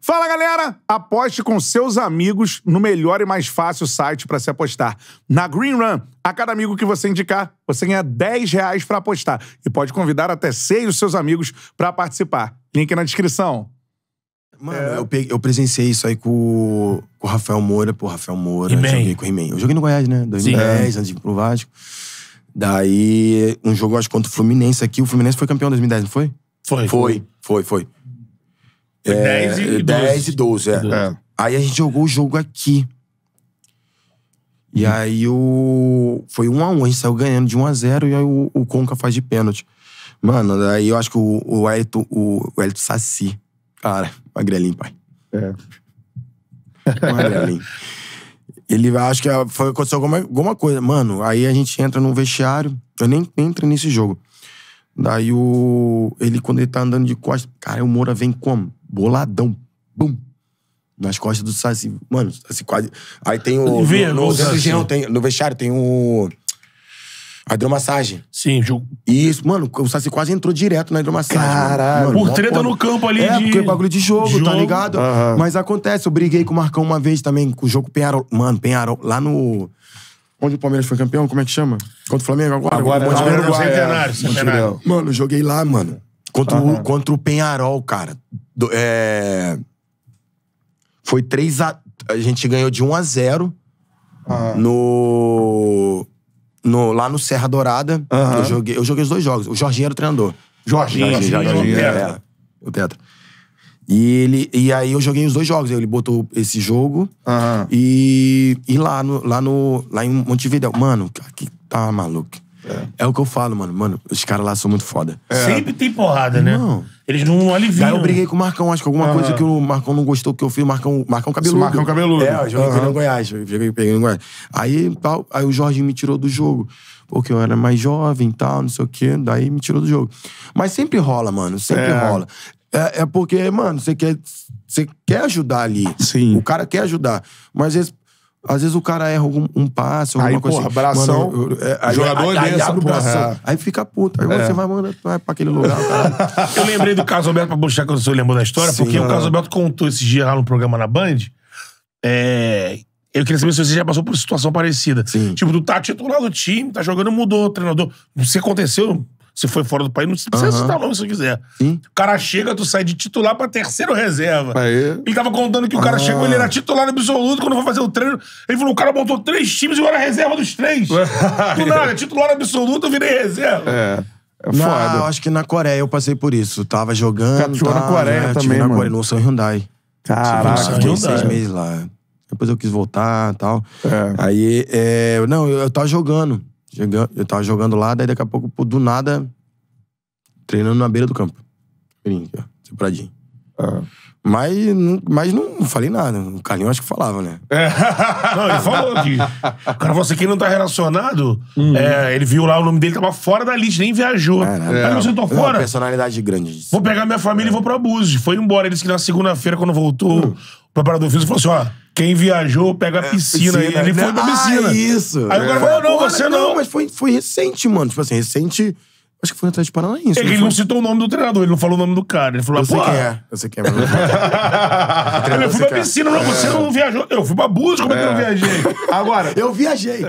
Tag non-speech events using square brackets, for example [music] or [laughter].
Fala, galera! Aposte com seus amigos no melhor e mais fácil site para se apostar. Na Green Run, a cada amigo que você indicar, você ganha 10 reais para apostar e pode convidar até seis dos seus amigos para participar. Link na descrição. Mano, é. eu, peguei, eu presenciei isso aí com, com o Rafael Moura, pô, Rafael Moura, joguei com o he Eu joguei no Goiás, né? 2010, Sim. antes de ir pro Vasco. Daí, um jogo, acho, contra o Fluminense aqui. O Fluminense foi campeão em 2010, não foi? Foi. Foi, foi, foi. É, 10 e 12. É, e 12, é. é. Aí a gente jogou o jogo aqui. E hum. aí o. Foi 1 um a 1 um, a gente saiu ganhando de 1 x a 0 e aí o, o Conca faz de pênalti. Mano, daí eu acho que o, o Elito, o, o Elito Saci. Cara, magrelinho, pai. É. [laughs] Magrelinho. Ele acho que foi, aconteceu alguma, alguma coisa. Mano, aí a gente entra num vestiário. Eu nem, entro nesse jogo. Daí o. Ele, quando ele tá andando de costas, cara, o Moura vem como? boladão. Bum! Nas costas do Saci. Mano, assim, quase. Aí tem o. Vê, no, no, no, cirurgião, tem, no vestiário tem o. A hidromassagem. Sim, Ju. Isso, mano, o Saci quase entrou direto na hidromassagem. Caralho. Mano, por treta no campo ali. É, de... porque é bagulho de jogo, tá jogo. tá ligado? Uhum. Mas acontece, eu briguei com o Marcão uma vez também, com o jogo Penharol. Mano, Penharol, lá no. Onde o Palmeiras foi campeão, como é que chama? Contra o Flamengo agora? Agora, agora, é, é, Centenário, Centenário. Mano, eu joguei lá, mano. Contra, uhum. o, contra o Penharol, cara. Do, é... Foi 3 a... A gente ganhou de 1 a 0 ah. no... no... Lá no Serra Dourada. Ah. Eu, joguei, eu joguei os dois jogos. O Jorginho era o treinador. Jorginho. Jorginho, Jorginho, é, o Tetra. E, ele, e aí eu joguei os dois jogos. Ele botou esse jogo uhum. e, e lá, no, lá, no, lá em Montevideo. Mano, que tá maluco. É. é. o que eu falo, mano. Mano, os caras lá são muito foda. É. Sempre tem porrada, né? Não. Eles não aliviam. Aí eu briguei com o Marcão, acho que alguma coisa que o Marcão não gostou que eu fiz, o Marcão, Marcão cabeludo. Marcão cabeludo. É, eu joguei uhum. no Goiás, eu joguei, peguei no Goiás. Aí, tal, aí o Jorge me tirou do jogo. Porque eu era mais jovem e tal, não sei o quê. Daí me tirou do jogo. Mas sempre rola, mano. Sempre é. rola. É, é, porque, mano, você quer, você quer ajudar ali. Sim. O cara quer ajudar. Mas vezes às vezes o cara erra um passe, alguma aí, coisa porra, assim. Bração, mano, eu, eu, eu, é, aí, jogador aí, aí, Aí fica puto. Aí é. você vai, mano, vai pra aquele lugar, [laughs] cara. eu lembrei do Caso Alberto pra puxar quando o senhor lembrou da história, Sim, porque mano. o Caso Alberto contou esse dia lá no programa na Band. É, eu queria saber se você já passou por situação parecida. Sim. Tipo, tu tá titular do time, tá jogando, mudou o treinador. Isso aconteceu se foi fora do país, não precisa uhum. citar o nome se quiser. Sim. O cara chega, tu sai de titular pra terceiro reserva. Aí. Ele tava contando que o cara ah. chegou, ele era titular absoluto, quando foi fazer o treino, ele falou, o cara montou três times e eu era reserva dos três. [laughs] do nada, titular absoluto, eu virei reserva. É. É foda. acho que na Coreia eu passei por isso. Tava jogando. Cara, tá, na Coreia né? também, na mano. Coreia, no São Hyundai. Caraca. Fiquei seis meses lá. Depois eu quis voltar e tal. É. Aí, é, não, eu, eu tava jogando. Eu tava jogando lá, daí daqui a pouco, do nada, treinando na beira do campo. Brinca, separadinho. Ah. Mas, mas não falei nada. O Carlinhos acho que falava, né? É. [laughs] Não, ele falou aqui. Cara, você assim, que não tá relacionado, uhum. é, ele viu lá o nome dele, tava fora da lista, nem viajou. É, é Aí você assim, tô fora. É personalidade grande. Vou pegar minha família e vou pro abuso Foi embora. Ele disse que na segunda-feira, quando voltou, uhum. o preparador físico falou assim: ó. Quem viajou pega a é, piscina. piscina. Ele foi pra né? ah, piscina. Ah, isso. Aí o cara falou, não, você não. Não, mas foi, foi recente, mano. Tipo assim, recente... Acho que foi no de Paranaense. É que ele não citou o nome do treinador, ele não falou o nome do cara. Ele falou, eu sei quem é, eu sei quem é. é. [laughs] ele foi pra é. piscina, não, você não viajou. Eu fui pra Búzios, como é que eu não viajei? Agora, eu viajei.